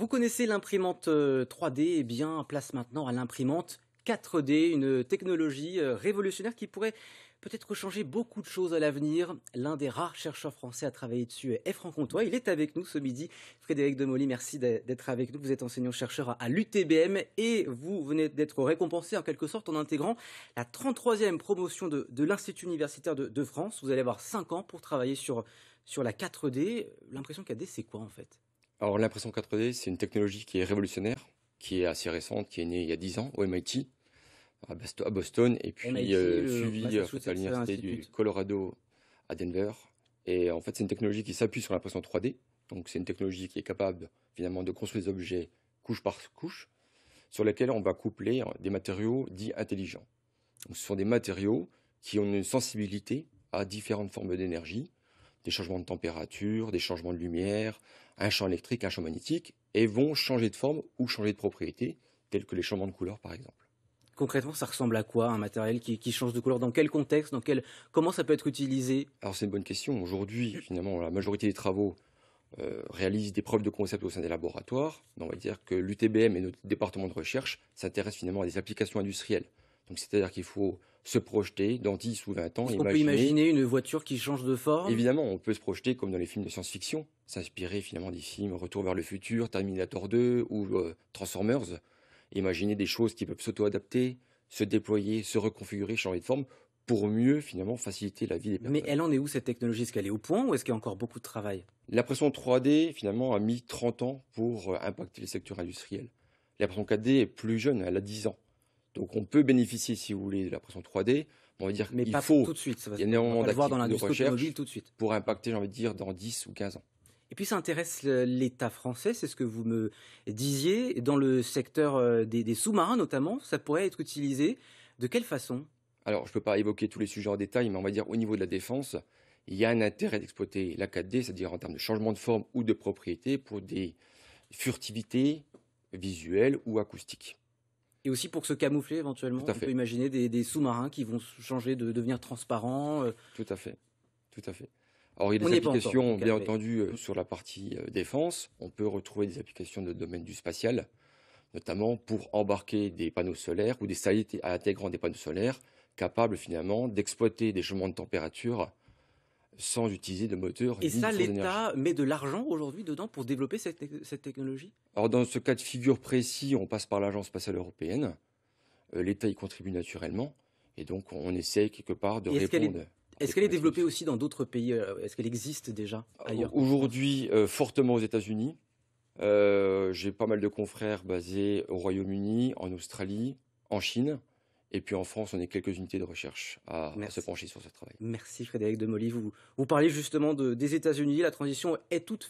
Vous connaissez l'imprimante 3D, euh, et eh bien place maintenant à l'imprimante 4D, une technologie euh, révolutionnaire qui pourrait peut-être changer beaucoup de choses à l'avenir. L'un des rares chercheurs français à travailler dessus est Franck comtois Il est avec nous ce midi. Frédéric moly merci d'être avec nous. Vous êtes enseignant-chercheur à l'UTBM et vous venez d'être récompensé en quelque sorte en intégrant la 33e promotion de, de l'Institut universitaire de, France. Vous allez avoir 5 ans pour travailler sur, sur la 4D. L'impression 4D, c'est quoi en fait alors l'impression 4D, c'est une technologie qui est révolutionnaire, qui est assez récente, qui est née il y a 10 ans au MIT, à Boston, et puis euh, suivie à l'université du Colorado à Denver. Et en fait, c'est une technologie qui s'appuie sur l'impression 3D. Donc c'est une technologie qui est capable finalement de construire des objets couche par couche, sur lesquels on va coupler hein, des matériaux dits intelligents. Donc, ce sont des matériaux qui ont une sensibilité à différentes formes d'énergie, des changements de température, des changements de lumière, un champ électrique, un champ magnétique, et vont changer de forme ou changer de propriété, tels que les changements de couleur par exemple. Concrètement, ça ressemble à quoi un matériel qui, change de couleur Dans quel contexte dans quel... Comment ça peut être utilisé Alors c'est une bonne question. Aujourd'hui, finalement, la majorité des travaux euh, réalisent des preuves de concept au sein des laboratoires. On va dire que l'UTBM et notre département de recherche s'intéressent finalement à des applications industrielles c'est-à-dire qu'il faut se projeter dans 10 ou 20 ans. On imaginer... peut imaginer une voiture qui change de forme Évidemment, on peut se projeter comme dans les films de science-fiction, s'inspirer finalement des films Retour vers le futur, Terminator 2 ou euh, Transformers, imaginer des choses qui peuvent s'auto-adapter, se déployer, se reconfigurer, changer de forme pour mieux finalement faciliter la vie des personnes. Mais elle en est où cette technologie Est-ce qu'elle est au point ou est-ce qu'il y a encore beaucoup de travail L'impression 3D finalement a mis 30 ans pour euh, impacter le secteur industriel. L'impression 4D est plus jeune, elle a 10 ans. Donc on peut bénéficier, si vous voulez, de la pression 3D. on va dire Mais il faut, tout de suite. Ça il y a de recherche tout de suite. pour impacter, j'ai envie de dire, dans 10 ou 15 ans. Et puis ça intéresse l'État français, c'est ce que vous me disiez. Dans le secteur euh, des, des sous-marins notamment, ça pourrait être utilisé. De quelle façon Alors, je ne peux pas évoquer tous les sujets en détail, mais on va dire au niveau de la défense, il y a un intérêt d'exploiter la 4D, c'est-à-dire en termes de changement de forme ou de propriété, pour des furtivités visuelles ou acoustiques. Et aussi pour se camoufler éventuellement, on peut imaginer des, sous-marins qui vont changer de devenir transparents. Euh. Tout à fait, tout Alors il y a des applications, bien entendu, euh, sur la partie euh, défense. On peut retrouver des applications de domaine du spatial, notamment pour embarquer des panneaux solaires ou des satellites intégrant des panneaux solaires, capables finalement d'exploiter des changements de température sans utiliser de moteur. Et ça, l'État met de l'argent aujourd'hui dedans pour développer cette, technologie Alors dans ce cas de figure précis, on passe par l'Agence spatiale européenne. Euh, L'État y contribue naturellement. Et donc on essaie quelque part de répondre. Est-ce qu'elle est développée aussi dans d'autres pays euh, Est-ce qu'elle existe déjà ailleurs Aujourd'hui, euh, fortement aux États-Unis. J'ai pas mal de confrères basés au Royaume-Uni, en Australie, en Chine. Et puis en France, on est quelques unités de recherche à, se pencher sur ce travail. Merci Frédéric de Vous, vous parlez justement des États-Unis. La transition est toute faite.